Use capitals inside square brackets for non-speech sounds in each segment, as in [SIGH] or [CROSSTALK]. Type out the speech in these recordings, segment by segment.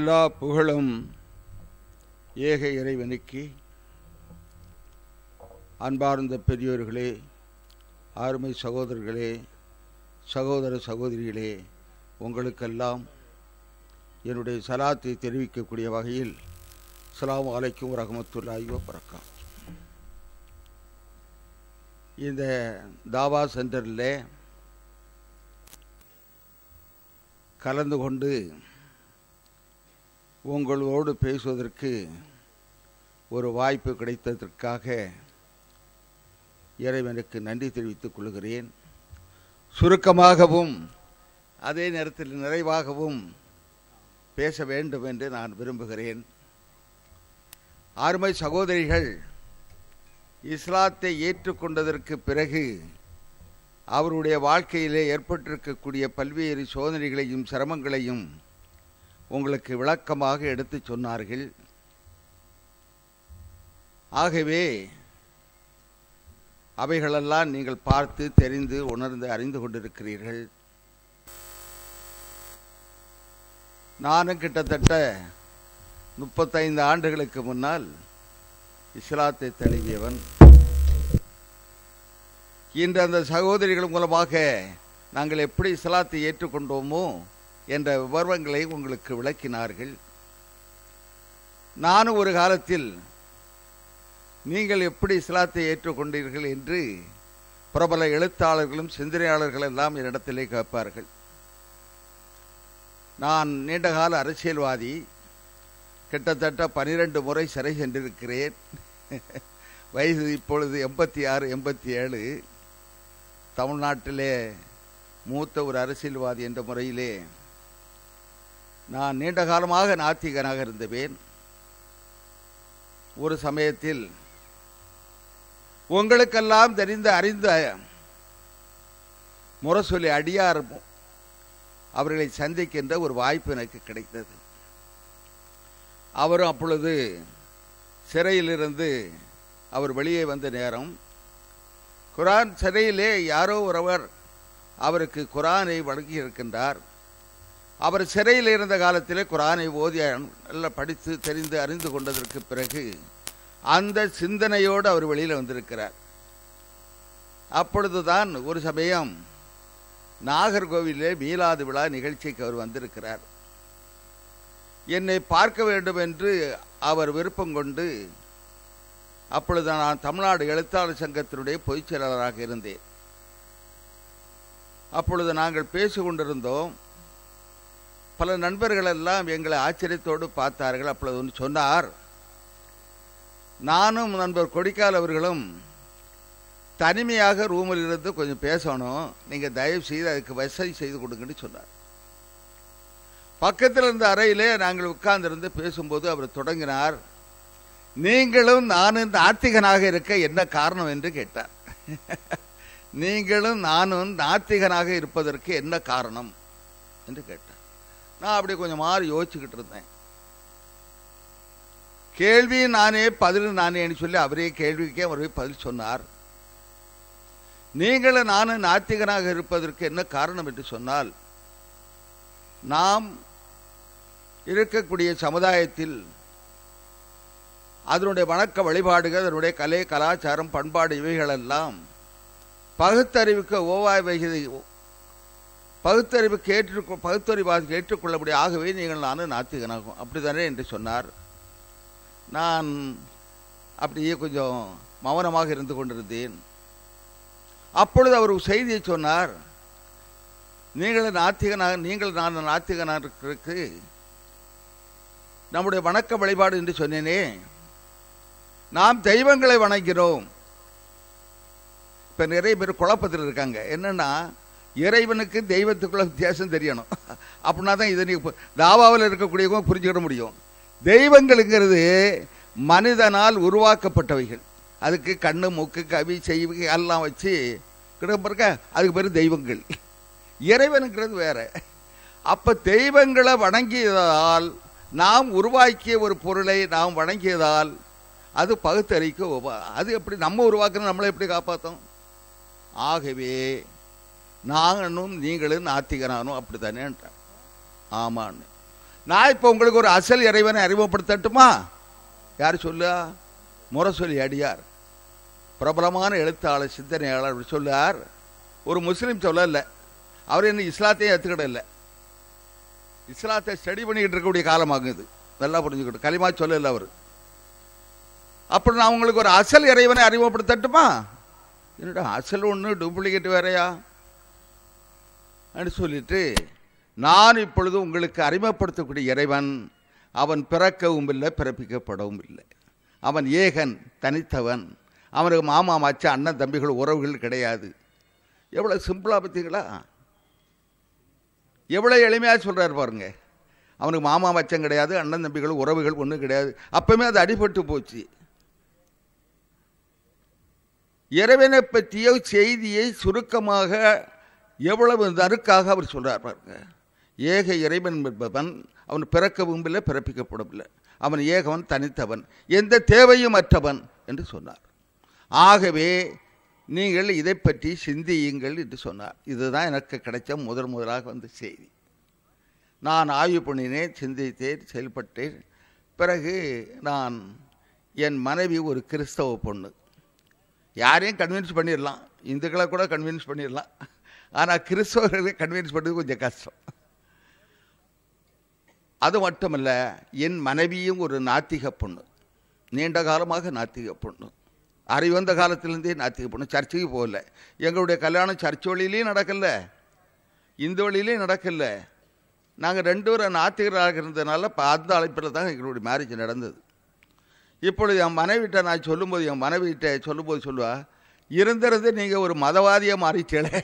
எல்லா புகழும் ஏக இறைவனுக்கு அன்பார்ந்த பெரியோர்களே அருமை சகோதரர்களே சகோதர சகோதரிகளே உங்களுக்கெல்லாம் என்னுடைய சலாத்தை தெரிவிக்கக்கூடிய வகையில் சலாம் அலைக்கும் ரஹமத்துல்லாயோ பிறக்கம் இந்த தாபா சென்டரில் கலந்து கொண்டு உங்களோடு பேசுவதற்கு ஒரு வாய்ப்பு கிடைத்ததற்காக இறைவனுக்கு நன்றி தெரிவித்துக் கொள்கிறேன் சுருக்கமாகவும் அதே நேரத்தில் நிறைவாகவும் பேச வேண்டும் என்று நான் விரும்புகிறேன் அருமை சகோதரிகள் இஸ்லாத்தை ஏற்றுக்கொண்டதற்கு பிறகு அவருடைய வாழ்க்கையிலே ஏற்பட்டிருக்கக்கூடிய பல்வேறு சோதனைகளையும் சிரமங்களையும் உங்களுக்கு விளக்கமாக எடுத்து சொன்னார்கள் ஆகவே அவைகளெல்லாம் நீங்கள் பார்த்து தெரிந்து உணர்ந்து அறிந்து கொண்டிருக்கிறீர்கள் நானும் கிட்டத்தட்ட முப்பத்தைந்து ஆண்டுகளுக்கு முன்னால் இஸ்லாத்தை தழுவியவன் இன்று அந்த சகோதரிகள் மூலமாக நாங்கள் எப்படி இஸ்லாத்தை ஏற்றுக்கொண்டோமோ என்ற விவரங்களை உங்களுக்கு விளக்கினார்கள் நானும் ஒரு காலத்தில் நீங்கள் எப்படி இஸ்லாத்தை ஏற்றுக்கொண்டீர்கள் என்று பிரபல எழுத்தாளர்களும் சிந்தனையாளர்கள் எல்லாம் என்னிடத்திலே கேட்பார்கள் நான் நீண்டகால அரசியல்வாதி கிட்டத்தட்ட பனிரெண்டு முறை சிறை சென்றிருக்கிறேன் [LAUGHS] வயது இப்பொழுது எண்பத்தி ஆறு எண்பத்தி ஏழு தமிழ்நாட்டிலே மூத்த ஒரு அரசியல்வாதி என்ற முறையிலே நான் நீண்ட காலமாக நாத்திகனாக இருந்தவேன் ஒரு சமயத்தில் உங்களுக்கெல்லாம் தெரிந்த அறிந்த முரசொலி அடியார் அவர்களை சந்திக்கின்ற ஒரு வாய்ப்பு எனக்கு கிடைத்தது அவரும் அப்பொழுது சிறையிலிருந்து அவர் வெளியே வந்த நேரம் குரான் சிறையிலே யாரோ ஒருவர் அவருக்கு குரானை வழங்கியிருக்கின்றார் அவர் சிறையில் இருந்த காலத்திலே குரானை ஓதி நல்லா படித்து தெரிந்து அறிந்து கொண்டதற்கு பிறகு அந்த சிந்தனையோடு அவர் வெளியில் வந்திருக்கிறார் அப்பொழுதுதான் ஒரு சமயம் நாகர்கோவிலே மீலாது விழா நிகழ்ச்சிக்கு அவர் வந்திருக்கிறார் என்னை பார்க்க வேண்டும் என்று அவர் விருப்பம் கொண்டு அப்பொழுது நான் தமிழ்நாடு எழுத்தாளர் சங்கத்தினுடைய பொதுச் செயலாளராக இருந்தேன் அப்பொழுது நாங்கள் பேசி கொண்டிருந்தோம் பல நண்பர்கள் எல்லாம் எங்களை ஆச்சரியத்தோடு பார்த்தார்கள் அப்பொழுது ஒன்று சொன்னார் நானும் நண்பர் கொடிக்கால் அவர்களும் தனிமையாக ரூமில் இருந்து கொஞ்சம் பேசணும் நீங்கள் தயவு செய்து அதுக்கு வசதி செய்து கொடுங்கன்னு சொன்னார் பக்கத்தில் இருந்த அறையிலே நாங்கள் உட்கார்ந்திருந்து பேசும்போது அவர் தொடங்கினார் நீங்களும் நானும் நாத்திகனாக இருக்க என்ன காரணம் என்று கேட்டார் [LAUGHS] நீங்களும் நானும் நாத்திகனாக இருப்பதற்கு என்ன காரணம் என்று கேட்டார் நான் அப்படியே கொஞ்சம் மாறி யோசிச்சுக்கிட்டு இருந்தேன் கேள்வி நானே பதில் நானேன்னு சொல்லி அவரே கேள்விக்கே அவரே பதில் சொன்னார் நீங்களும் நானும் நாத்திகனாக இருப்பதற்கு என்ன காரணம் என்று சொன்னால் நாம் இருக்கக்கூடிய சமுதாயத்தில் அதனுடைய வணக்க வழிபாடுகள் அதனுடைய கலை கலாச்சாரம் பண்பாடு இவைகளெல்லாம் பகுத்தறிவுக்கு ஓவாய் வகிதை பகுத்தறிவு கேட்டு பகுத்தறிவாக ஏற்றுக்கொள்ளக்கூடிய ஆகவே நீங்கள் நானும் நாத்திகனாகும் அப்படி தானே என்று சொன்னார் நான் அப்படியே கொஞ்சம் மௌனமாக இருந்து கொண்டிருந்தேன் அப்பொழுது அவர் செய்தியை சொன்னார் நீங்கள் நாத்திகனாக நீங்கள் நான் நாத்திகனாக இருக்கிறதுக்கு நம்முடைய வணக்க வழிபாடு என்று சொன்னேனே நாம் தெய்வங்களை வணங்கிறோம் இப்போ நிறைய பேர் குழப்பத்தில் இருக்காங்க என்னென்னா இறைவனுக்கு தெய்வத்துக்குள்ள வித்தியாசம் தெரியணும் அப்படின்னா தான் இது நீங்கள் தாவாவில் இருக்கக்கூடியவங்க புரிஞ்சுக்கிட முடியும் தெய்வங்களுங்கிறது மனிதனால் உருவாக்கப்பட்டவைகள் அதுக்கு கண்ணு மூக்கு கவி செய்வி எல்லாம் வச்சு கிடப்பிருக்க அதுக்கு பேர் தெய்வங்கள் இறைவனுங்கிறது வேற அப்போ தெய்வங்களை வணங்கியதால் நாம் உருவாக்கிய ஒரு பொருளை நாம் வணங்கியதால் அது பகுத்தறிக்க அது எப்படி நம்ம உருவாக்குறோம் நம்மளை எப்படி காப்பாற்றோம் ஆகவே நாங்களும் நீங்களும் நாத்திகரானும் அப்படி தானேன்ட்டான் ஆமான்னு நான் இப்போ உங்களுக்கு ஒரு அசல் இறைவனை அறிமுகப்படுத்தட்டுமா யார் சொல்லா முரசொலி அடியார் பிரபலமான எழுத்தாளர் சிந்தனையாளர் அப்படி சொல்லார் ஒரு முஸ்லீம் சொல்லலை அவர் என்ன இஸ்லாத்தையும் ஏற்றுக்கிடல இஸ்லாத்தை ஸ்டடி பண்ணிக்கிட்டு இருக்கக்கூடிய காலமாகுது நல்லா புரிஞ்சுக்கிட்டு களிமா சொல்லலை அவர் அப்புறம் நான் உங்களுக்கு ஒரு அசல் இறைவனை அறிமுகப்படுத்தட்டுமா என்னடா அசல் ஒன்று டூப்ளிகேட் வேறையா என்று சொல்லிட்டு நான் இப்பொழுது உங்களுக்கு அறிமுகப்படுத்தக்கூடிய இறைவன் அவன் பிறக்கவும் இல்லை பிறப்பிக்கப்படவும் இல்லை அவன் ஏகன் தனித்தவன் அவனுக்கு மாமா மாச்சா அண்ணன் தம்பிகள் உறவுகள் கிடையாது எவ்வளோ சிம்பிளாக பார்த்தீங்களா எவ்வளோ எளிமையாக சொல்கிறார் பாருங்க அவனுக்கு மாமா மச்சம் கிடையாது அண்ணன் தம்பிகள் உறவுகள் ஒன்றும் கிடையாது அப்பவுமே அது அடிபட்டு போச்சு இறைவனை பற்றிய செய்தியை சுருக்கமாக எவ்வளவு நறுக்காக அவர் சொல்கிறார் பாருங்க ஏக இறைவன் என்பவன் அவன் பிறக்கவும் இல்லை பிறப்பிக்கப்படவில்லை அவன் ஏகவன் தனித்தவன் எந்த தேவையும் அற்றவன் என்று சொன்னார் ஆகவே நீங்கள் இதை பற்றி சிந்தியுங்கள் என்று சொன்னார் இதுதான் எனக்கு கிடைச்ச முதல் முதலாக வந்த செய்தி நான் ஆய்வு பண்ணினேன் சிந்தித்தேன் செயல்பட்டேன் பிறகு நான் என் மனைவி ஒரு கிறிஸ்தவ பொண்ணு யாரையும் கன்வின்ஸ் பண்ணிடலாம் இந்துக்களை கூட கன்வின்ஸ் பண்ணிடலாம் ஆனால் கிறிஸ்தவர்களை கன்வின்ஸ் பண்ணுறது கொஞ்சம் கஷ்டம் அது மட்டுமல்ல என் மனைவியும் ஒரு நாத்திக பொண்ணு நீண்ட காலமாக நாத்திக பொண்ணு வந்த காலத்திலேருந்தே நாத்திக பொண்ணு சர்ச்சுக்கு போகல எங்களுடைய கல்யாணம் சர்ச் வழியிலையும் நடக்கலை இந்து வழியிலையும் நடக்கலை நாங்கள் ரெண்டு பேரும் நாத்திகராக இருந்ததுனால இப்போ அந்த அழைப்பில் தான் எங்களுடைய மேரேஜ் நடந்தது இப்பொழுது என் மனைவிட்ட நான் சொல்லும்போது என் மனைவிட்ட சொல்லும்போது சொல்லுவா இருந்திருந்து நீங்கள் ஒரு மதவாதியாக மாறிட்டேளே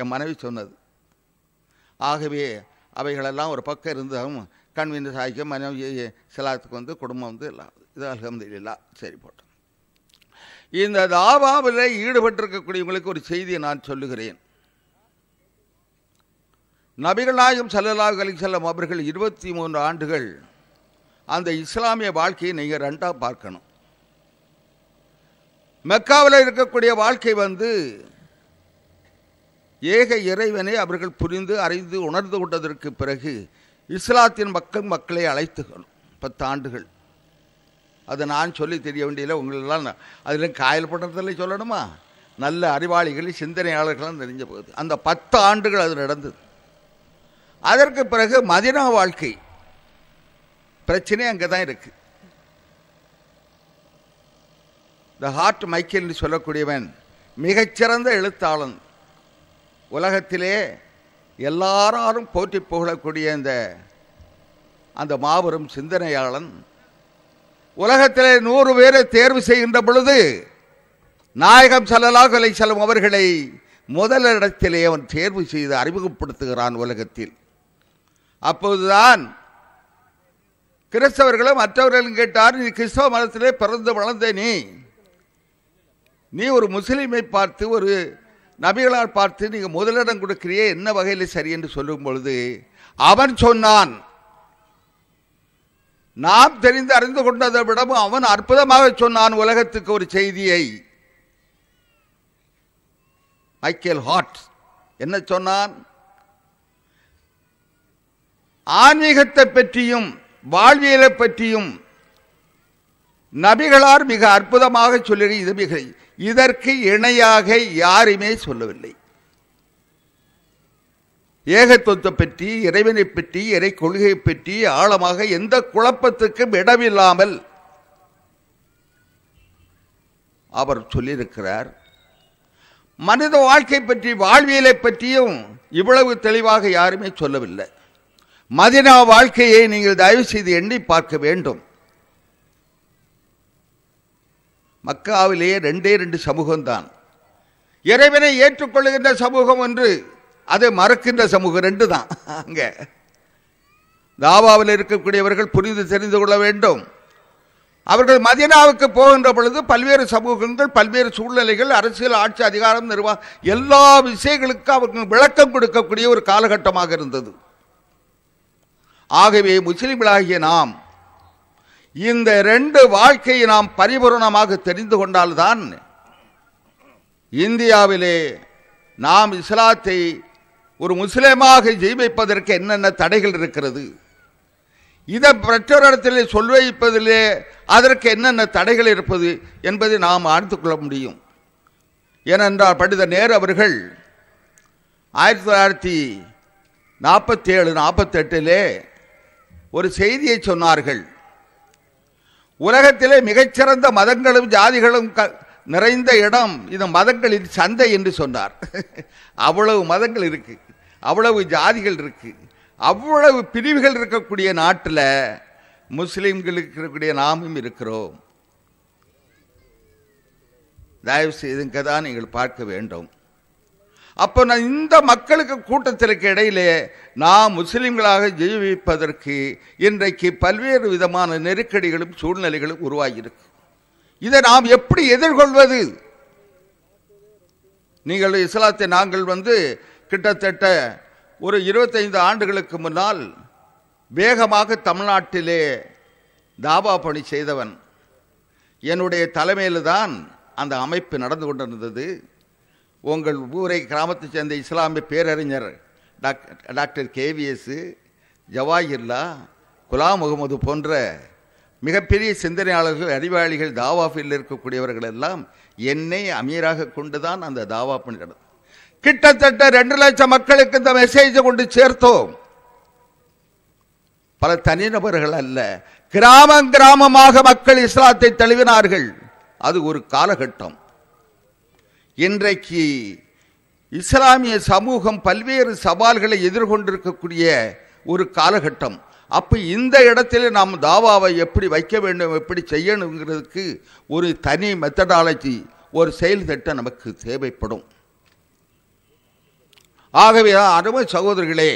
என் மனைவி சொன்னது ஆகவே அவைகளெல்லாம் ஒரு பக்கம் இருந்தாலும் கண்வின் சாய்க்கும் மனைவி சிலாத்துக்கு வந்து குடும்பம் வந்து எல்லாம் இது அலகம்தில்லா சரி போட்டோம் இந்த தாபாவில் ஈடுபட்டிருக்கக்கூடியவங்களுக்கு ஒரு செய்தியை நான் சொல்லுகிறேன் நபிகள் நாயகம் சல்லல்லாஹ் செல்லும் அவர்கள் இருபத்தி மூன்று ஆண்டுகள் அந்த இஸ்லாமிய வாழ்க்கையை நீங்கள் ரெண்டாக பார்க்கணும் மெக்காவில் இருக்கக்கூடிய வாழ்க்கை வந்து ஏக இறைவனை அவர்கள் புரிந்து அறிந்து உணர்ந்து கொண்டதற்கு பிறகு இஸ்லாத்தின் மக்கள் மக்களை அழைத்துக்கணும் பத்து ஆண்டுகள் அதை நான் சொல்லி தெரிய வேண்டியதில்லை உங்களெல்லாம் அதில் காயல் படுறதில் சொல்லணுமா நல்ல அறிவாளிகள் சிந்தனையாளர்களும் தெரிஞ்ச போகுது அந்த பத்து ஆண்டுகள் அது நடந்தது அதற்கு பிறகு மதினா வாழ்க்கை பிரச்சனை அங்கே தான் இருக்குது த ஹார்ட் மைக்கேல்னு சொல்லக்கூடியவன் மிகச்சிறந்த எழுத்தாளன் உலகத்திலே எல்லாராலும் போற்றி புகழக்கூடிய இந்த அந்த மாபெரும் சிந்தனையாளன் உலகத்திலே நூறு பேரை தேர்வு செய்கின்ற பொழுது நாயகம் செல்லலாக கொலை செல்லும் அவர்களை முதலிடத்திலே அவன் தேர்வு செய்து அறிமுகப்படுத்துகிறான் உலகத்தில் அப்போதுதான் கிறிஸ்தவர்களும் மற்றவர்களும் கேட்டார் நீ கிறிஸ்தவ மதத்திலே பிறந்து வளர்ந்த நீ நீ ஒரு முஸ்லீமை பார்த்து ஒரு நபிகளால் பார்த்து நீங்கள் முதலிடம் கொடுக்குறியே என்ன வகையில் சரி என்று சொல்லும் பொழுது அவன் சொன்னான் நாம் தெரிந்து அறிந்து கொண்டதை விடவும் அவன் அற்புதமாக சொன்னான் உலகத்துக்கு ஒரு செய்தியை மைக்கேல் ஹாட் என்ன சொன்னான் ஆன்மீகத்தை பற்றியும் வாழ்வியலை பற்றியும் நபிகளார் மிக அற்புதமாக சொல்லுகிற இது மிக இதற்கு இணையாக யாருமே சொல்லவில்லை ஏகத்துவத்தை பற்றி இறைவனை பற்றி இறை கொள்கையை பற்றி ஆழமாக எந்த குழப்பத்துக்கும் இடமில்லாமல் அவர் சொல்லியிருக்கிறார் மனித வாழ்க்கை பற்றி வாழ்வியலை பற்றியும் இவ்வளவு தெளிவாக யாருமே சொல்லவில்லை மதினா வாழ்க்கையை நீங்கள் தயவு செய்து எண்ணி பார்க்க வேண்டும் மக்காவிலேயே ரெண்டே ரெண்டு சமூகம்தான் இறைவனை ஏற்றுக்கொள்ளுகின்ற சமூகம் ஒன்று அதை மறக்கின்ற சமூகம் ரெண்டு தான் அங்கே தாவாவில் இருக்கக்கூடியவர்கள் புரிந்து தெரிந்து கொள்ள வேண்டும் அவர்கள் மதினாவுக்கு போகின்ற பொழுது பல்வேறு சமூகங்கள் பல்வேறு சூழ்நிலைகள் அரசியல் ஆட்சி அதிகாரம் நிர்வாகம் எல்லா விஷயங்களுக்கும் அவர்கள் விளக்கம் கொடுக்கக்கூடிய ஒரு காலகட்டமாக இருந்தது ஆகவே முஸ்லிம்களாகிய நாம் இந்த ரெண்டு வாழ்க்கையை நாம் பரிபூர்ணமாக தெரிந்து கொண்டால்தான் இந்தியாவிலே நாம் இஸ்லாத்தை ஒரு முஸ்லீமாக ஜீவிப்பதற்கு என்னென்ன தடைகள் இருக்கிறது இதை மற்றொரிடத்திலே சொல் வைப்பதிலே அதற்கு என்னென்ன தடைகள் இருப்பது என்பதை நாம் அறிந்து கொள்ள முடியும் ஏனென்றால் படித நேரு அவர்கள் ஆயிரத்தி தொள்ளாயிரத்தி நாற்பத்தி ஏழு நாற்பத்தெட்டிலே ஒரு செய்தியை சொன்னார்கள் உலகத்திலே மிகச்சிறந்த மதங்களும் ஜாதிகளும் நிறைந்த இடம் இந்த மதங்களின் சந்தை என்று சொன்னார் [LAUGHS] அவ்வளவு மதங்கள் இருக்கு அவ்வளவு ஜாதிகள் இருக்கு அவ்வளவு பிரிவுகள் இருக்கக்கூடிய நாட்டில் முஸ்லீம்களுக்கு இருக்கக்கூடிய நாமும் இருக்கிறோம் தயவு செய்துங்க தான் நீங்கள் பார்க்க வேண்டும் அப்போ நான் இந்த மக்களுக்கு கூட்டத்திற்கு இடையிலே நாம் முஸ்லீம்களாக ஜீவிப்பதற்கு இன்றைக்கு பல்வேறு விதமான நெருக்கடிகளும் சூழ்நிலைகளும் உருவாகியிருக்கு இதை நாம் எப்படி எதிர்கொள்வது நீங்கள் இஸ்லாத்தை நாங்கள் வந்து கிட்டத்தட்ட ஒரு இருபத்தைந்து ஆண்டுகளுக்கு முன்னால் வேகமாக தமிழ்நாட்டிலே தாபா பணி செய்தவன் என்னுடைய தலைமையில் தான் அந்த அமைப்பு நடந்து கொண்டிருந்தது உங்கள் ஊரை கிராமத்தை சேர்ந்த இஸ்லாமிய பேரறிஞர் doc doctor KVS Jawahirulla Gulam Mohamed போன்ற மிகப்பெரிய சிந்தனையாளர்கள் அறிவாளிகள் தாவாஃபில் இருக்கக்கூடியவர்கள் எல்லாம் என்னை அமீராக கொண்டு தான் அந்த தாவா பண்ணிக்கிறது கிட்டத்தட்ட ரெண்டு லட்சம் மக்களுக்கு இந்த மெசேஜை கொண்டு சேர்த்தோம் பல தனிநபர்கள் அல்ல கிராமம் கிராமமாக மக்கள் இஸ்லாத்தை தழுவினார்கள் அது ஒரு காலகட்டம் இன்றைக்கு இஸ்லாமிய சமூகம் பல்வேறு சவால்களை எதிர்கொண்டிருக்கக்கூடிய ஒரு காலகட்டம் அப்போ இந்த இடத்துல நாம் தாவாவை எப்படி வைக்க வேண்டும் எப்படி செய்யணுங்கிறதுக்கு ஒரு தனி மெத்தடாலஜி ஒரு செயல் திட்டம் நமக்கு தேவைப்படும் ஆகவே அருமை சகோதரிகளே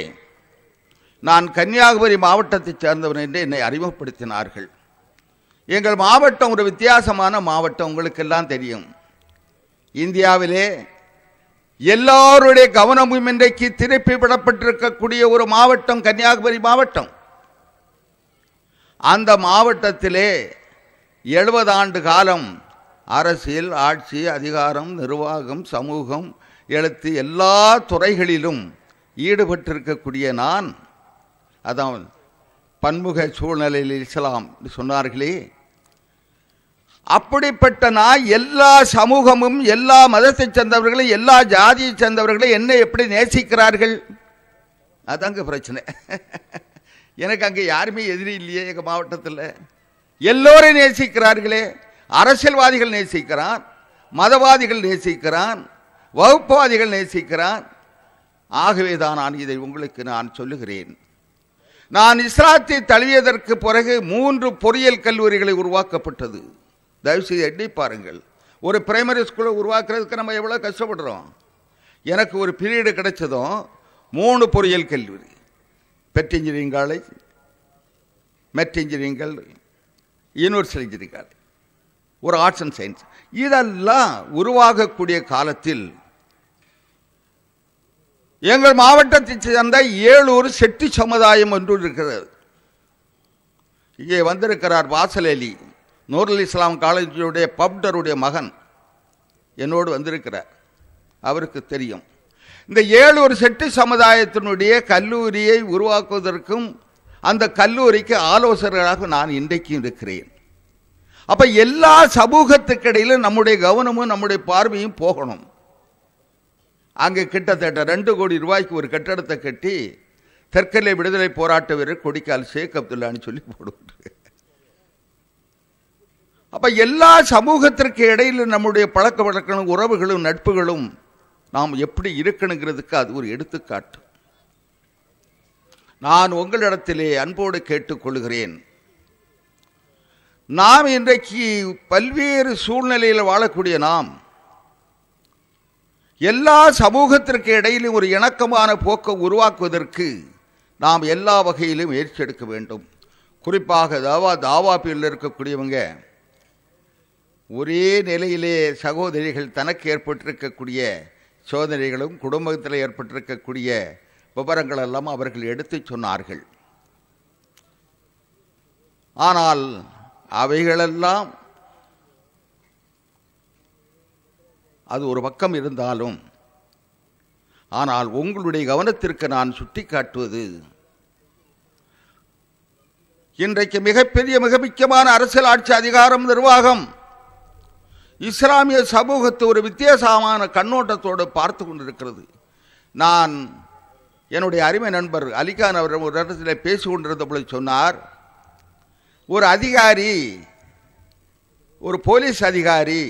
நான் கன்னியாகுமரி மாவட்டத்தைச் சேர்ந்தவன் என்று என்னை அறிமுகப்படுத்தினார்கள் எங்கள் மாவட்டம் ஒரு வித்தியாசமான மாவட்டம் உங்களுக்கெல்லாம் தெரியும் இந்தியாவிலே எல்லாருடைய கவனமும் இன்றைக்கு திருப்பி விடப்பட்டிருக்கக்கூடிய ஒரு மாவட்டம் கன்னியாகுமரி மாவட்டம் அந்த மாவட்டத்திலே எழுபது ஆண்டு காலம் அரசியல் ஆட்சி அதிகாரம் நிர்வாகம் சமூகம் எழுத்து எல்லா துறைகளிலும் ஈடுபட்டிருக்கக்கூடிய நான் அதான் பன்முக சூழ்நிலையில் இஸ்லாம் சொன்னார்களே அப்படிப்பட்ட நான் எல்லா சமூகமும் எல்லா மதத்தை சேர்ந்தவர்களும் எல்லா ஜாதியை சேர்ந்தவர்களும் என்னை எப்படி நேசிக்கிறார்கள் அதாங்க பிரச்சனை எனக்கு அங்கே யாருமே எதிரி இல்லையே எங்கள் மாவட்டத்தில் எல்லோரும் நேசிக்கிறார்களே அரசியல்வாதிகள் நேசிக்கிறான் மதவாதிகள் நேசிக்கிறான் வகுப்புவாதிகள் நேசிக்கிறான் ஆகவே தான் நான் இதை உங்களுக்கு நான் சொல்லுகிறேன் நான் இஸ்லாத்தை தழுவியதற்கு பிறகு மூன்று பொறியியல் கல்லூரிகளை உருவாக்கப்பட்டது தயவுசெய்து எண்ணி பாருங்கள் ஒரு பிரைமரி ஸ்கூலை உருவாக்குறதுக்கு நம்ம எவ்வளோ கஷ்டப்படுறோம் எனக்கு ஒரு பீரியடு கிடைச்சதும் மூணு பொறியியல் கல்லூரி PET engineering college MET engineering கல்லூரி யூனிவர்சல் இன்ஜினியரிங் காலேஜ் ஒரு ஆர்ட்ஸ் அண்ட் சயின்ஸ் இதெல்லாம் உருவாகக்கூடிய காலத்தில் எங்கள் மாவட்டத்தை சேர்ந்த ஏழூர் செட்டி சமுதாயம் ஒன்று இருக்கிறது இங்கே வந்திருக்கிறார் வாசலேலி நூருல் இஸ்லாம் காலேஜுடைய பப்டருடைய மகன் என்னோடு வந்திருக்கிறார் அவருக்கு தெரியும் இந்த ஒரு செட்டு சமுதாயத்தினுடைய கல்லூரியை உருவாக்குவதற்கும் அந்த கல்லூரிக்கு ஆலோசகராக நான் இன்றைக்கு இருக்கிறேன் அப்போ எல்லா சமூகத்துக்கிடையிலும் நம்முடைய கவனமும் நம்முடைய பார்வையும் போகணும் அங்கே கிட்டத்தட்ட ரெண்டு கோடி ரூபாய்க்கு ஒரு கட்டடத்தை கட்டி தெற்கிலே விடுதலை போராட்ட வீரர் கொடிக்கால் ஷேக் அப்துல்லான்னு சொல்லி போடுவார் அப்போ எல்லா சமூகத்திற்கு இடையில் நம்முடைய பழக்க வழக்கங்களும் உறவுகளும் நட்புகளும் நாம் எப்படி இருக்கணுங்கிறதுக்கு அது ஒரு எடுத்துக்காட்டு நான் உங்களிடத்திலே அன்போடு கேட்டுக்கொள்கிறேன் நாம் இன்றைக்கு பல்வேறு சூழ்நிலையில் வாழக்கூடிய நாம் எல்லா சமூகத்திற்கு இடையிலும் ஒரு இணக்கமான போக்கை உருவாக்குவதற்கு நாம் எல்லா வகையிலும் முயற்சி எடுக்க வேண்டும் குறிப்பாக தாவா தாவா இருக்கக்கூடியவங்க ஒரே நிலையிலே சகோதரிகள் தனக்கு ஏற்பட்டிருக்கக்கூடிய சோதனைகளும் குடும்பத்தில் ஏற்பட்டிருக்கக்கூடிய விவரங்கள் எல்லாம் அவர்கள் எடுத்து சொன்னார்கள் ஆனால் அவைகளெல்லாம் அது ஒரு பக்கம் இருந்தாலும் ஆனால் உங்களுடைய கவனத்திற்கு நான் சுட்டிக்காட்டுவது இன்றைக்கு மிகப்பெரிய மிக முக்கியமான அரசியல் ஆட்சி அதிகாரம் நிர்வாகம் இஸ்லாமிய சமூகத்தை ஒரு வித்தியாசமான கண்ணோட்டத்தோடு பார்த்து கொண்டிருக்கிறது நான் என்னுடைய அருமை நண்பர் அலிகான் அவர் ஒரு இடத்துல பேசி கொண்டிருந்த பொழுது சொன்னார் ஒரு அதிகாரி ஒரு போலீஸ் அதிகாரி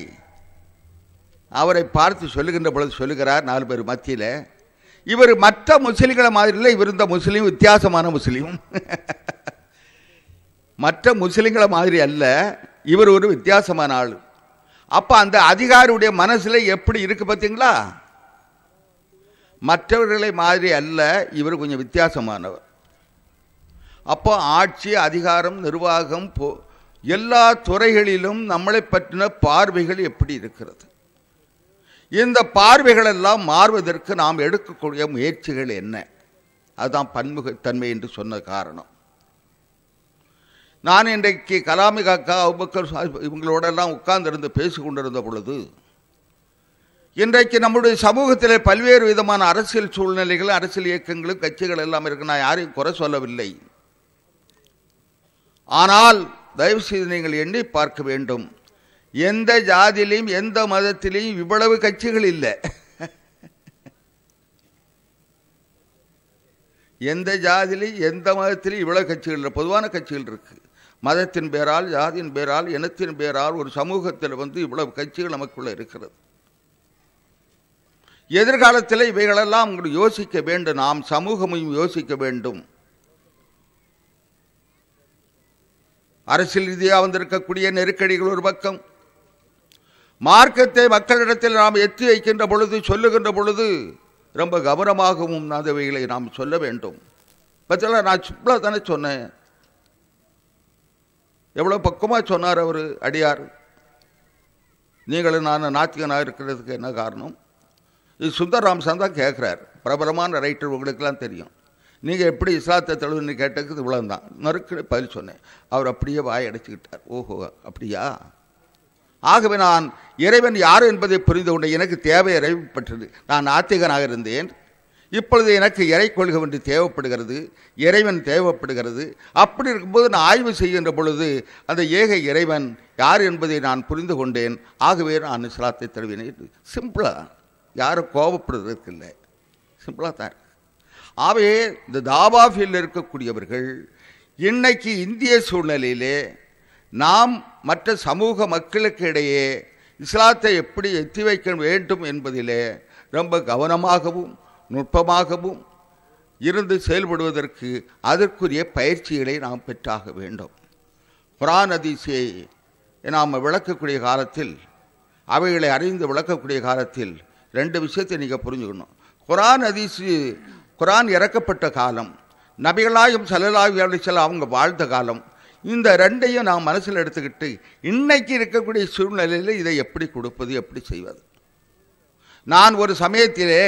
அவரை பார்த்து சொல்லுகின்ற பொழுது சொல்லுகிறார் நாலு பேர் மத்தியில் இவர் மற்ற முஸ்லீம்களை மாதிரி இல்லை இவர் இந்த முஸ்லீம் வித்தியாசமான முஸ்லீம் [LAUGHS] மற்ற முஸ்லீம்களை மாதிரி அல்ல இவர் ஒரு வித்தியாசமான ஆள் அப்போ அந்த அதிகாரியுடைய மனசில் எப்படி இருக்குது பார்த்தீங்களா மற்றவர்களை மாதிரி அல்ல இவர் கொஞ்சம் வித்தியாசமானவர் அப்போ ஆட்சி அதிகாரம் நிர்வாகம் போ எல்லா துறைகளிலும் நம்மளை பற்றின பார்வைகள் எப்படி இருக்கிறது இந்த பார்வைகளெல்லாம் மாறுவதற்கு நாம் எடுக்கக்கூடிய முயற்சிகள் என்ன அதுதான் பன்முகத்தன்மை என்று சொன்ன காரணம் நான் இன்றைக்கு கலாமி காக்கா அவுபக்கர் இவங்களோடெல்லாம் உட்கார்ந்திருந்து பேசி கொண்டிருந்த பொழுது இன்றைக்கு நம்முடைய சமூகத்தில் பல்வேறு விதமான அரசியல் சூழ்நிலைகள் அரசியல் இயக்கங்களும் கட்சிகள் எல்லாம் இருக்கு நான் யாரையும் குறை சொல்லவில்லை ஆனால் தயவுசெய்து நீங்கள் எண்ணி பார்க்க வேண்டும் எந்த ஜாதியிலையும் எந்த மதத்திலையும் இவ்வளவு கட்சிகள் இல்லை எந்த ஜாதிலையும் எந்த மதத்திலையும் இவ்வளவு கட்சிகள் இல்லை பொதுவான கட்சிகள் இருக்குது மதத்தின் பேரால் ஜாதியின் பேரால் இனத்தின் பேரால் ஒரு சமூகத்தில் வந்து இவ்வளவு கட்சிகள் நமக்குள்ளே இருக்கிறது எதிர்காலத்தில் இவைகளெல்லாம் யோசிக்க வேண்டும் நாம் சமூகமும் யோசிக்க வேண்டும் அரசியல் ரீதியாக வந்திருக்கக்கூடிய நெருக்கடிகள் ஒரு பக்கம் மார்க்கத்தை மக்களிடத்தில் நாம் எத்தி வைக்கின்ற பொழுது சொல்லுகின்ற பொழுது ரொம்ப கவனமாகவும் அந்தவைகளை நாம் சொல்ல வேண்டும் பற்றில நான் சிம்பிளாக தானே சொன்னேன் எவ்வளோ பக்குவமாக சொன்னார் அவர் அடியார் நீங்களும் நான் நாத்திகனாக இருக்கிறதுக்கு என்ன காரணம் இது சுந்தர் ராம்சான் தான் கேட்குறார் பிரபலமான ரைட்டர் உங்களுக்கெல்லாம் தெரியும் நீங்கள் எப்படி இஸ்லாத்தை தழுவுன்னு கேட்டதுக்கு இவ்வளோ தான் மறுக்கிற பதில் சொன்னேன் அவர் அப்படியே வாய் அடைச்சிக்கிட்டார் ஓஹோ அப்படியா ஆகவே நான் இறைவன் யார் என்பதை புரிந்து கொண்டு எனக்கு தேவை இறைவன் நான் நாத்திகனாக இருந்தேன் இப்பொழுது எனக்கு இறை கொள்கை ஒன்று தேவைப்படுகிறது இறைவன் தேவைப்படுகிறது அப்படி இருக்கும்போது நான் ஆய்வு செய்கின்ற பொழுது அந்த ஏக இறைவன் யார் என்பதை நான் புரிந்து கொண்டேன் ஆகவே நான் இஸ்லாத்தை தழுவினேன் சிம்பிளாக யாரும் கோபப்படுறதுக்கு இல்லை சிம்பிளாக தான் ஆகவே இந்த தாபாஃபியில் இருக்கக்கூடியவர்கள் இன்றைக்கு இந்திய சூழ்நிலையிலே நாம் மற்ற சமூக மக்களுக்கு இடையே இஸ்லாத்தை எப்படி எத்தி வைக்க வேண்டும் என்பதிலே ரொம்ப கவனமாகவும் நுட்பமாகவும் இருந்து செயல்படுவதற்கு அதற்குரிய பயிற்சிகளை நாம் பெற்றாக வேண்டும் குரான் அதிசையை நாம் விளக்கக்கூடிய காலத்தில் அவைகளை அறிந்து விளக்கக்கூடிய காலத்தில் ரெண்டு விஷயத்தை நீங்கள் புரிஞ்சுக்கணும் குரான் அதிசி குரான் இறக்கப்பட்ட காலம் நபிகளாயும் சல்லலாஹி செல்ல அவங்க வாழ்ந்த காலம் இந்த ரெண்டையும் நாம் மனசில் எடுத்துக்கிட்டு இன்னைக்கு இருக்கக்கூடிய சூழ்நிலையில் இதை எப்படி கொடுப்பது எப்படி செய்வது நான் ஒரு சமயத்திலே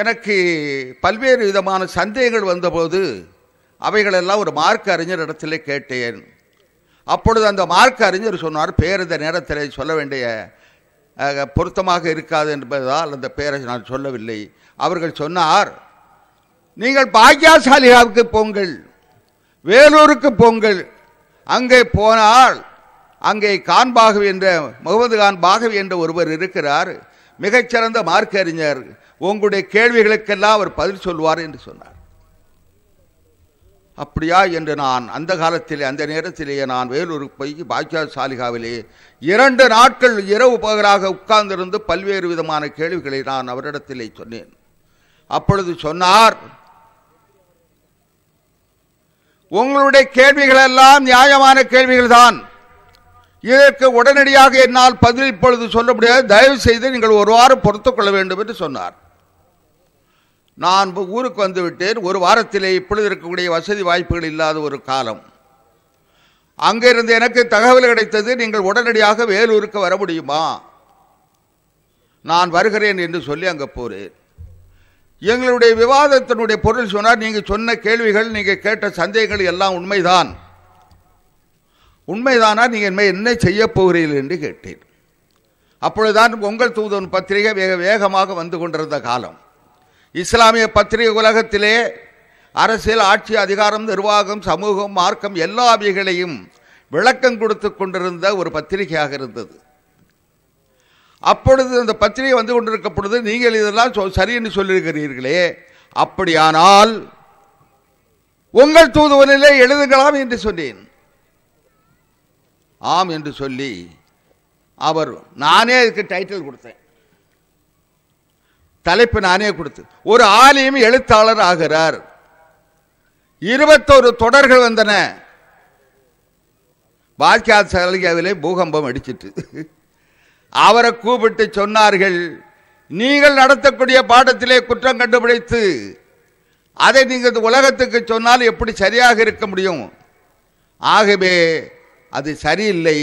எனக்கு பல்வேறு விதமான சந்தேகங்கள் வந்தபோது அவைகளெல்லாம் ஒரு மார்க் அறிஞர் இடத்துல கேட்டேன் அப்பொழுது அந்த மார்க் அறிஞர் சொன்னார் பேர் இந்த நேரத்தில் சொல்ல வேண்டிய பொருத்தமாக இருக்காது என்பதால் அந்த பேரை நான் சொல்லவில்லை அவர்கள் சொன்னார் நீங்கள் பாக்யாசாலிகாவுக்கு போங்கள் வேலூருக்கு போங்கள் அங்கே போனால் அங்கே கான் பாகவி என்ற முகமது கான் பாகவி என்ற ஒருவர் இருக்கிறார் மிகச்சிறந்த மார்க்கறிஞர் உங்களுடைய கேள்விகளுக்கெல்லாம் அவர் பதில் சொல்வார் என்று சொன்னார் அப்படியா என்று நான் அந்த காலத்திலே அந்த நேரத்திலேயே நான் வேலூருக்கு போய் பாக்கியா சாலிகாவிலே இரண்டு நாட்கள் இரவு பகலாக உட்கார்ந்திருந்து பல்வேறு விதமான கேள்விகளை நான் அவரிடத்திலே சொன்னேன் அப்பொழுது சொன்னார் உங்களுடைய கேள்விகள் எல்லாம் நியாயமான கேள்விகள் தான் இதற்கு உடனடியாக என்னால் பதில் இப்பொழுது சொல்ல முடியாது தயவு செய்து நீங்கள் ஒருவாறு பொறுத்துக்கொள்ள வேண்டும் என்று சொன்னார் நான் ஊருக்கு வந்துவிட்டேன் ஒரு வாரத்திலே இப்பொழுது இருக்கக்கூடிய வசதி வாய்ப்புகள் இல்லாத ஒரு காலம் அங்கிருந்து எனக்கு தகவல் கிடைத்தது நீங்கள் உடனடியாக வேலூருக்கு வர முடியுமா நான் வருகிறேன் என்று சொல்லி அங்கே போகிறேன் எங்களுடைய விவாதத்தினுடைய பொருள் சொன்னார் நீங்கள் சொன்ன கேள்விகள் நீங்கள் கேட்ட சந்தேகங்கள் எல்லாம் உண்மைதான் உண்மைதானா நீங்கள் இனிமேல் என்ன செய்ய போகிறீர்கள் என்று கேட்டேன் அப்பொழுதுதான் உங்கள் தூதன் பத்திரிகை வேக வேகமாக வந்து கொண்டிருந்த காலம் இஸ்லாமிய பத்திரிகை உலகத்திலே அரசியல் ஆட்சி அதிகாரம் நிர்வாகம் சமூகம் மார்க்கம் எல்லா அவைகளையும் விளக்கம் கொடுத்து கொண்டிருந்த ஒரு பத்திரிகையாக இருந்தது அப்பொழுது அந்த பத்திரிகை வந்து கொண்டிருக்க பொழுது நீங்கள் இதெல்லாம் சரி என்று சொல்லியிருக்கிறீர்களே அப்படியானால் உங்கள் தூதுவனிலே எழுதுங்களாம் என்று சொன்னேன் ஆம் என்று சொல்லி அவர் நானே அதுக்கு டைட்டில் கொடுத்தேன் தலைப்பு நானே கொடுத்து ஒரு ஆலயம் எழுத்தாளர் ஆகிறார் இருபத்தோரு தொடர்கள் வந்தன பாக்கியா சலகியாவிலே பூகம்பம் அடிச்சிட்டு அவரை கூப்பிட்டு சொன்னார்கள் நீங்கள் நடத்தக்கூடிய பாடத்திலே குற்றம் கண்டுபிடித்து அதை நீங்கள் உலகத்துக்கு சொன்னால் எப்படி சரியாக இருக்க முடியும் ஆகவே அது சரியில்லை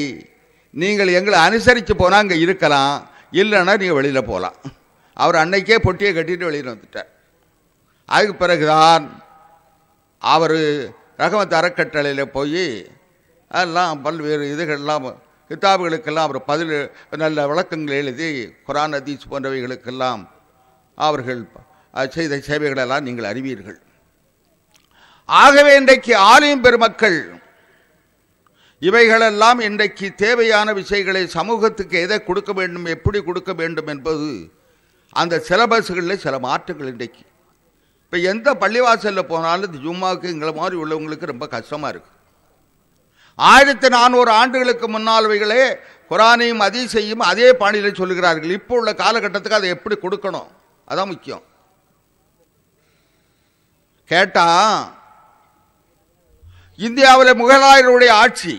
நீங்கள் எங்களை அனுசரித்து போனால் அங்கே இருக்கலாம் இல்லைன்னா நீங்கள் வெளியில் போகலாம் அவர் அன்னைக்கே பொட்டியை கட்டிட்டு வெளியில் வந்துட்டார் அதுக்கு பிறகுதான் அவர் ரகமத் அறக்கட்டளையில் போய் அதெல்லாம் பல்வேறு இதுகள்லாம் கித்தாபுகளுக்கெல்லாம் அவர் பதில் நல்ல விளக்கங்கள் எழுதி குரான் அதீஸ் போன்றவைகளுக்கெல்லாம் அவர்கள் செய்த சேவைகளெல்லாம் நீங்கள் அறிவீர்கள் ஆகவே இன்றைக்கு ஆலயம் பெருமக்கள் இவைகளெல்லாம் இன்றைக்கு தேவையான விஷயங்களை சமூகத்துக்கு எதை கொடுக்க வேண்டும் எப்படி கொடுக்க வேண்டும் என்பது அந்த சிலபஸ்களில் சில மாற்றங்கள் இன்றைக்கு இப்போ எந்த பள்ளிவாசலில் போனாலும் இந்த ஜும்மாவுக்கு எங்களை மாதிரி உள்ளவங்களுக்கு ரொம்ப கஷ்டமாக இருக்குது ஆயிரத்தி நானூறு ஆண்டுகளுக்கு அவைகளே குரானையும் அதிசையும் அதே பாணியில் சொல்லுகிறார்கள் இப்போ உள்ள காலகட்டத்துக்கு அதை எப்படி கொடுக்கணும் அதான் முக்கியம் கேட்டா இந்தியாவில் முகலாயருடைய ஆட்சி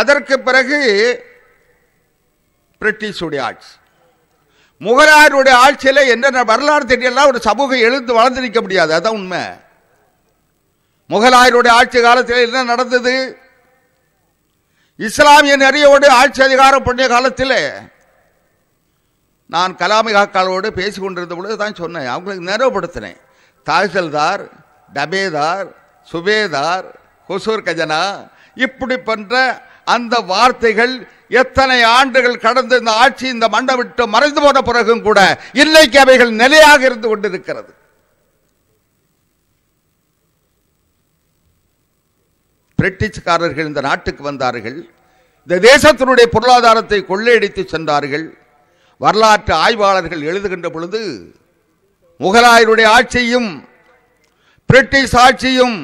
அதற்கு பிறகு பிரிட்டிஷுடைய ஆட்சி முகலாயருடைய ஆட்சியில் என்னென்ன வரலாறு தெரியலாம் ஒரு சமூகம் எழுந்து வளர்ந்து நிற்க முடியாது அதான் உண்மை முகலாயருடைய ஆட்சி காலத்தில் என்ன நடந்தது இஸ்லாமிய நிறையோடு ஆட்சி அதிகாரம் பண்ணிய காலத்தில் நான் கலாமி காக்காளோடு பேசி கொண்டிருந்த பொழுது தான் சொன்னேன் அவங்களுக்கு நினைவுபடுத்தினேன் தாசில்தார் டபேதார் சுபேதார் ஹொசூர் கஜனா இப்படி பண்ணுற அந்த வார்த்தைகள் எத்தனை ஆண்டுகள் கடந்து இந்த ஆட்சி இந்த மண்டை விட்டு மறைந்து போன பிறகும் கூட இன்னைக்கு அவைகள் நிலையாக இருந்து கொண்டிருக்கிறது பிரிட்டிஷ்காரர்கள் இந்த நாட்டுக்கு வந்தார்கள் இந்த தேசத்தினுடைய பொருளாதாரத்தை கொள்ளையடித்து சென்றார்கள் வரலாற்று ஆய்வாளர்கள் எழுதுகின்ற பொழுது முகலாயருடைய ஆட்சியும் பிரிட்டிஷ் ஆட்சியும்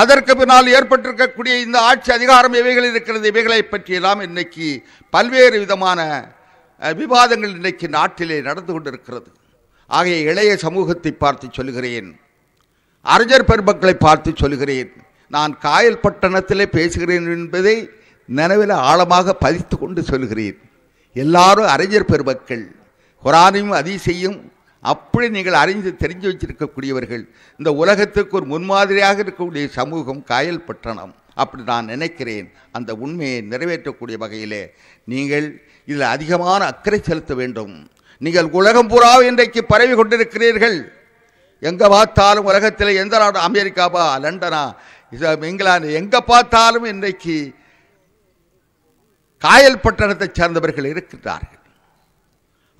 அதற்கு பின்னால் ஏற்பட்டிருக்கக்கூடிய இந்த ஆட்சி அதிகாரம் இவைகள் இருக்கிறது இவைகளை பற்றியெல்லாம் இன்னைக்கு பல்வேறு விதமான விவாதங்கள் இன்றைக்கு நாட்டிலே நடந்து கொண்டிருக்கிறது ஆகிய இளைய சமூகத்தை பார்த்து சொல்கிறேன் அறிஞர் பெருமக்களை பார்த்து சொல்கிறேன் நான் காயல் பட்டணத்திலே பேசுகிறேன் என்பதை நினைவில் ஆழமாக பதித்து கொண்டு சொல்கிறேன் எல்லாரும் அறிஞர் பெருமக்கள் குரானையும் அதிசையும் அப்படி நீங்கள் அறிந்து தெரிஞ்சு வச்சிருக்கக்கூடியவர்கள் இந்த உலகத்துக்கு ஒரு முன்மாதிரியாக இருக்கக்கூடிய சமூகம் காயல் பட்டணம் அப்படி நான் நினைக்கிறேன் அந்த உண்மையை நிறைவேற்றக்கூடிய வகையிலே நீங்கள் இதில் அதிகமான அக்கறை செலுத்த வேண்டும் நீங்கள் உலகம் பூரா இன்றைக்கு பரவி கொண்டிருக்கிறீர்கள் எங்கே பார்த்தாலும் உலகத்தில் எந்த நாடு அமெரிக்காவா லண்டனா இங்கிலாந்து எங்கே பார்த்தாலும் இன்றைக்கு காயல் பட்டணத்தைச் சேர்ந்தவர்கள் இருக்கிறார்கள்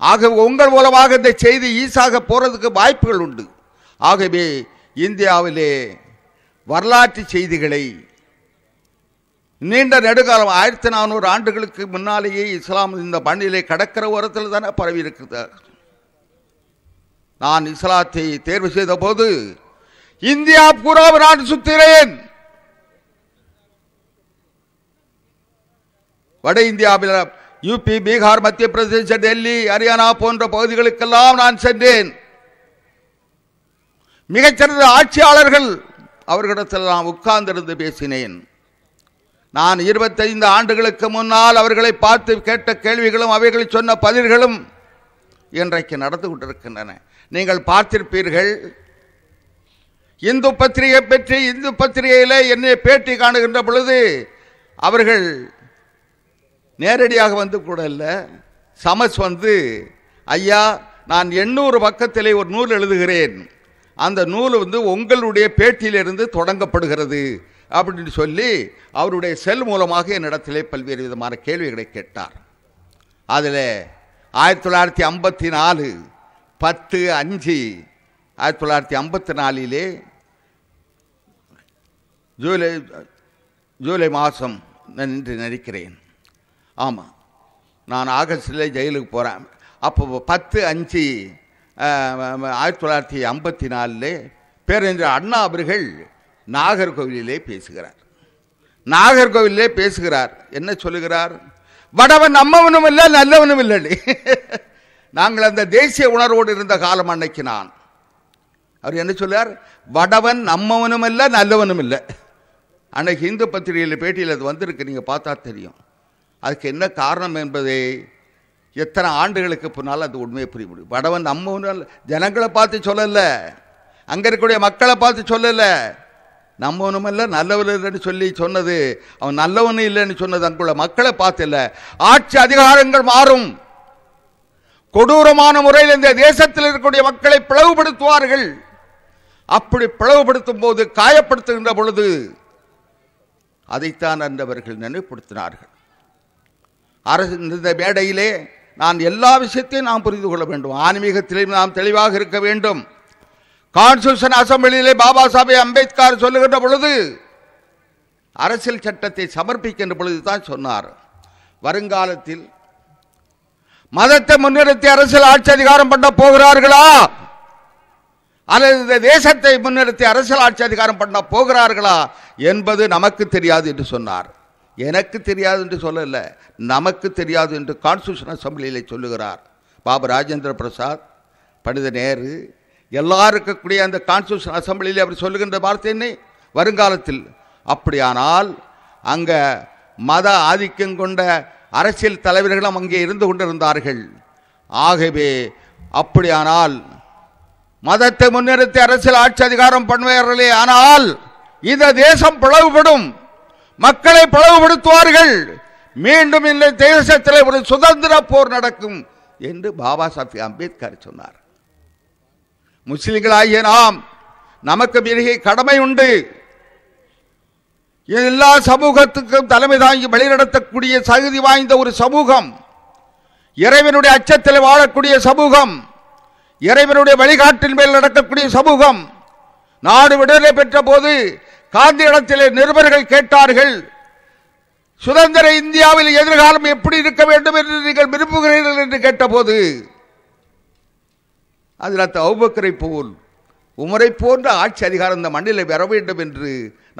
ஆக உங்கள் மூலமாக இந்த செய்தி ஈஸாக போகிறதுக்கு வாய்ப்புகள் உண்டு ஆகவே இந்தியாவிலே வரலாற்று செய்திகளை நீண்ட நெடுகாலம் ஆயிரத்தி நானூறு ஆண்டுகளுக்கு முன்னாலேயே இஸ்லாம் இந்த மண்ணிலே கடற்கரை ஓரத்தில் தானே பரவி இருக்கிறது நான் இஸ்லாத்தை தேர்வு செய்த போது இந்தியா பூரா நான் சுத்துகிறேன் வட இந்தியாவில் யூபி பீகார் மத்திய பிரதேச டெல்லி ஹரியானா போன்ற பகுதிகளுக்கெல்லாம் நான் சென்றேன் மிகச்சிறந்த ஆட்சியாளர்கள் அவர்களிடத்தில் நான் உட்கார்ந்திருந்து பேசினேன் நான் இருபத்தைந்து ஆண்டுகளுக்கு முன்னால் அவர்களை பார்த்து கேட்ட கேள்விகளும் அவைகளை சொன்ன பதில்களும் இன்றைக்கு நடந்து கொண்டிருக்கின்றன நீங்கள் பார்த்திருப்பீர்கள் இந்து பத்திரிகை பற்றி இந்து பத்திரிகையில் என்னை பேட்டி காணுகின்ற பொழுது அவர்கள் நேரடியாக வந்து கூட இல்லை சமஸ் வந்து ஐயா நான் எண்ணூறு பக்கத்திலே ஒரு நூல் எழுதுகிறேன் அந்த நூல் வந்து உங்களுடைய பேட்டியிலிருந்து தொடங்கப்படுகிறது அப்படின்னு சொல்லி அவருடைய செல் மூலமாக என்னிடத்திலே பல்வேறு விதமான கேள்விகளை கேட்டார் அதில் ஆயிரத்தி தொள்ளாயிரத்தி ஐம்பத்தி நாலு பத்து அஞ்சு ஆயிரத்தி தொள்ளாயிரத்தி ஐம்பத்தி நாலிலே ஜூலை ஜூலை மாதம் நான் நின்று நினைக்கிறேன் ஆமாம் நான் ஆகஸ்டில் ஜெயிலுக்கு போகிறேன் அப்போ பத்து அஞ்சு ஆயிரத்தி தொள்ளாயிரத்தி ஐம்பத்தி நாலில் பேரறிஞர் அண்ணா அவர்கள் நாகர்கோவிலே பேசுகிறார் நாகர்கோவிலே பேசுகிறார் என்ன சொல்லுகிறார் வடவன் நம்மவனும் இல்லை நல்லவனும் இல்லை [LAUGHS] நாங்கள் அந்த தேசிய உணர்வோடு இருந்த காலம் அன்னைக்கு நான் அவர் என்ன சொல்லார் வடவன் நம்மவனும் இல்லை நல்லவனும் இல்லை அன்னைக்கு இந்து பத்திரிகையில் பேட்டியில் அது வந்திருக்கு நீங்கள் பார்த்தா தெரியும் அதுக்கு என்ன காரணம் என்பதை எத்தனை ஆண்டுகளுக்கு பின்னாலும் அது உண்மையை புரிய முடியும் வடவன் நம்ம ஜனங்களை பார்த்து சொல்லலை அங்கே இருக்கக்கூடிய மக்களை பார்த்து சொல்லலை ஒன்றும் இல்லை நல்லவன் இல்லைன்னு சொல்லி சொன்னது அவன் நல்லவனும் இல்லைன்னு சொன்னது அங்குள்ள மக்களை பார்த்து இல்லை ஆட்சி அதிகாரங்கள் மாறும் கொடூரமான முறையில் இந்த தேசத்தில் இருக்கக்கூடிய மக்களை பிளவுபடுத்துவார்கள் அப்படி பிளவுபடுத்தும் போது காயப்படுத்துகின்ற பொழுது அதைத்தான் அந்தவர்கள் நினைவுபடுத்தினார்கள் அரசு இந்த மேடையிலே நான் எல்லா விஷயத்தையும் நாம் புரிந்து கொள்ள வேண்டும் ஆன்மீகத்திலே நாம் தெளிவாக இருக்க வேண்டும் கான்ஸ்டியூஷன் அசம்பிளியிலே பாபா சாஹேப் அம்பேத்கர் சொல்லுகின்ற பொழுது அரசியல் சட்டத்தை சமர்ப்பிக்கின்ற பொழுது தான் சொன்னார் வருங்காலத்தில் மதத்தை முன்னிறுத்தி அரசியல் ஆட்சி அதிகாரம் பண்ண போகிறார்களா அல்லது இந்த தேசத்தை முன்னிறுத்தி அரசியல் ஆட்சி அதிகாரம் பண்ண போகிறார்களா என்பது நமக்கு தெரியாது என்று சொன்னார் எனக்கு தெரியாது என்று சொல்லலை நமக்கு தெரியாது என்று கான்ஸ்டியூஷன் அசம்பிளியில் சொல்லுகிறார் பாபு ராஜேந்திர பிரசாத் பண்டித நேரு எல்லாரும் இருக்கக்கூடிய அந்த கான்ஸ்டியூஷன் அசம்பிளியில் அப்படி சொல்லுகின்ற வார்த்தை வருங்காலத்தில் அப்படியானால் அங்கே மத ஆதிக்கம் கொண்ட அரசியல் தலைவர்களும் அங்கே இருந்து கொண்டிருந்தார்கள் ஆகவே அப்படியானால் மதத்தை முன்னிறுத்தி அரசியல் ஆட்சி அதிகாரம் பண்ணுவார்களே ஆனால் இந்த தேசம் பிளவுபடும் மக்களை பளவுபடுத்துவார்கள் மீண்டும் இந்த தேசத்தில் ஒரு சுதந்திர போர் நடக்கும் என்று பாபா சாஹி அம்பேத்கர் சொன்னார் முஸ்லிம்களாகிய நாம் நமக்கு மிக கடமை உண்டு எல்லா சமூகத்துக்கும் தலைமை தாங்கி வழிநடத்தக்கூடிய சகுதி வாய்ந்த ஒரு சமூகம் இறைவனுடைய அச்சத்தில் வாழக்கூடிய சமூகம் இறைவனுடைய வழிகாட்டின் மேல் நடக்கக்கூடிய சமூகம் நாடு விடுதலை பெற்ற போது காந்தியிடத்திலே நிருபர்கள் கேட்டார்கள் சுதந்திர இந்தியாவில் எதிர்காலம் எப்படி இருக்க வேண்டும் என்று நீங்கள் விரும்புகிறீர்கள் என்று கேட்டபோது அதில் அவுபக்கரை போல் உமரை போன்ற ஆட்சி அதிகாரம் இந்த மண்ணில் பெற வேண்டும் என்று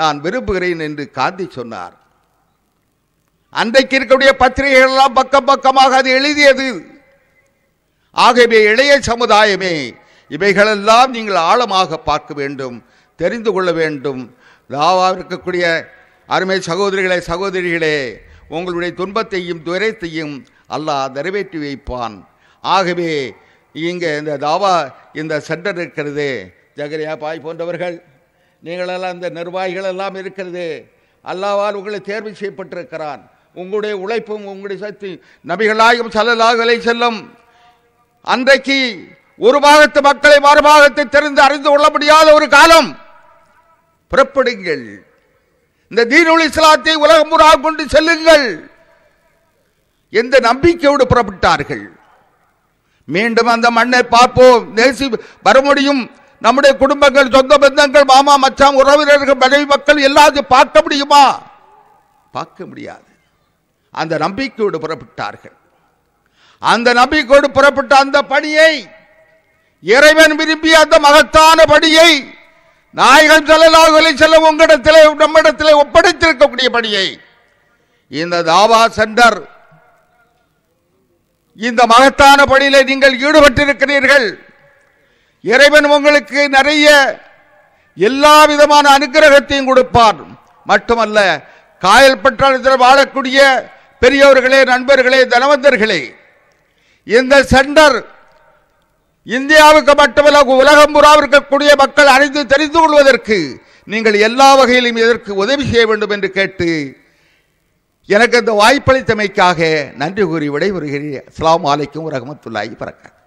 நான் விரும்புகிறேன் என்று காந்தி சொன்னார் அன்றைக்கு இருக்கக்கூடிய பத்திரிகைகள் எல்லாம் பக்கம் பக்கமாக அது எழுதியது ஆகவே இளைய சமுதாயமே இவைகளெல்லாம் நீங்கள் ஆழமாக பார்க்க வேண்டும் தெரிந்து கொள்ள வேண்டும் தாவாக இருக்கக்கூடிய அருமை சகோதரிகளே சகோதரிகளே உங்களுடைய துன்பத்தையும் துயரத்தையும் அல்லாஹ் நிறைவேற்றி வைப்பான் ஆகவே இங்கே இந்த தாவா இந்த சென்டர் இருக்கிறது ஜகரியா பாய் போன்றவர்கள் நீங்களெல்லாம் இந்த நிர்வாகிகள் எல்லாம் இருக்கிறது அல்லாவால் உங்களை தேர்வு செய்யப்பட்டிருக்கிறான் உங்களுடைய உழைப்பும் உங்களுடைய சக்தி நபிகளாயும் சல்லலாகலை செல்லும் அன்றைக்கு ஒரு பாகத்து மக்களை மறுபாகத்தை தெரிந்து அறிந்து கொள்ள முடியாத ஒரு காலம் புறப்படுங்கள் இந்த தீனொழி சலாத்தை உலகம் புறா கொண்டு செல்லுங்கள் எந்த நம்பிக்கையோடு புறப்பட்டார்கள் மீண்டும் அந்த மண்ணை பார்ப்போம் நேசி வர முடியும் நம்முடைய குடும்பங்கள் சொந்த பந்தங்கள் மாமா மச்சான் உறவினர்கள் மனைவி மக்கள் எல்லாத்தையும் பார்க்க முடியுமா பார்க்க முடியாது அந்த நம்பிக்கையோடு புறப்பட்டார்கள் அந்த நம்பிக்கையோடு புறப்பட்ட அந்த பணியை இறைவன் விரும்பிய அந்த மகத்தான பணியை நாயகம் செல்லலாக செல்லும் உங்களிடத்திலே நம்மிடத்திலே ஒப்படைத்திருக்கக்கூடிய பணியை இந்த தாவா சென்டர் இந்த மகத்தான பணியில நீங்கள் ஈடுபட்டிருக்கிறீர்கள் இறைவன் உங்களுக்கு நிறைய எல்லா விதமான அனுகிரகத்தையும் கொடுப்பார் மட்டுமல்ல காயல் பற்றாளத்தில் வாழக்கூடிய பெரியவர்களே நண்பர்களே தனவந்தர்களே இந்த சென்டர் இந்தியாவுக்கு மட்டுமல்ல உலகம் புறாவிருக்கக்கூடிய மக்கள் அனைத்து தெரிந்து கொள்வதற்கு நீங்கள் எல்லா வகையிலும் இதற்கு உதவி செய்ய வேண்டும் என்று கேட்டு எனக்கு அந்த வாய்ப்பளித்தமைக்காக நன்றி கூறி விடைபெறுகிறேன் அஸ்லாம் வலைக்கும் ரஹமத்துல்லாஹி பறக்க